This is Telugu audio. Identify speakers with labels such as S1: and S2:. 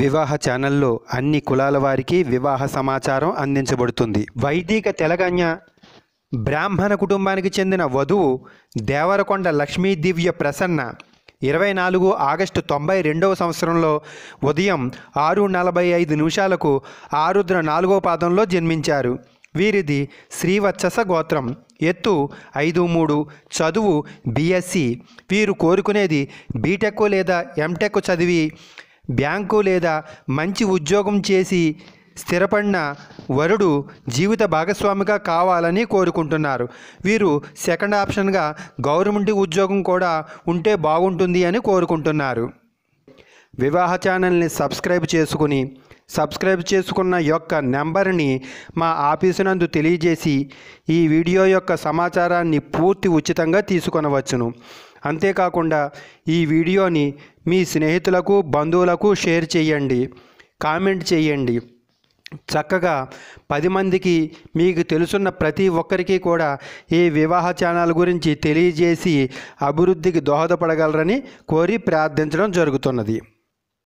S1: వివాహ ఛానల్లో అన్ని కులాల వారికి వివాహ సమాచారం అందించబడుతుంది వైదిక తెలంగాణ బ్రాహ్మణ కుటుంబానికి చెందిన వధువు దేవరకొండ లక్ష్మీ దివ్య ప్రసన్న ఇరవై నాలుగు ఆగస్టు తొంభై రెండవ సంవత్సరంలో ఉదయం ఆరు నలభై ఐదు నిమిషాలకు ఆరుద్ర నాలుగో పాదంలో జన్మించారు వీరిది శ్రీవత్సస గోత్రం ఎత్తు ఐదు మూడు చదువు బీఎస్సీ వీరు కోరుకునేది బీటెక్ లేదా ఎంటెక్ చదివి బ్యాంకు లేదా మంచి ఉద్యోగం చేసి స్థిరపడిన వరుడు జీవిత భాగస్వామిగా కావాలని కోరుకుంటున్నారు వీరు సెకండ్ ఆప్షన్గా గవర్నమెంట్ ఉద్యోగం కూడా ఉంటే బాగుంటుంది అని కోరుకుంటున్నారు వివాహ ఛానల్ని సబ్స్క్రైబ్ చేసుకుని సబ్స్క్రైబ్ చేసుకున్న యొక్క నెంబర్ని మా ఆఫీసు నందు తెలియజేసి ఈ వీడియో యొక్క సమాచారాన్ని పూర్తి ఉచితంగా తీసుకొనవచ్చును అంతేకాకుండా ఈ వీడియోని మీ స్నేహితులకు బంధువులకు షేర్ చేయండి కామెంట్ చేయండి చక్కగా పది మందికి మీకు తెలుసున్న ప్రతి ఒక్కరికి కూడా ఈ వివాహ ఛానల్ గురించి తెలియజేసి అభివృద్ధికి దోహదపడగలరని కోరి ప్రార్థించడం జరుగుతున్నది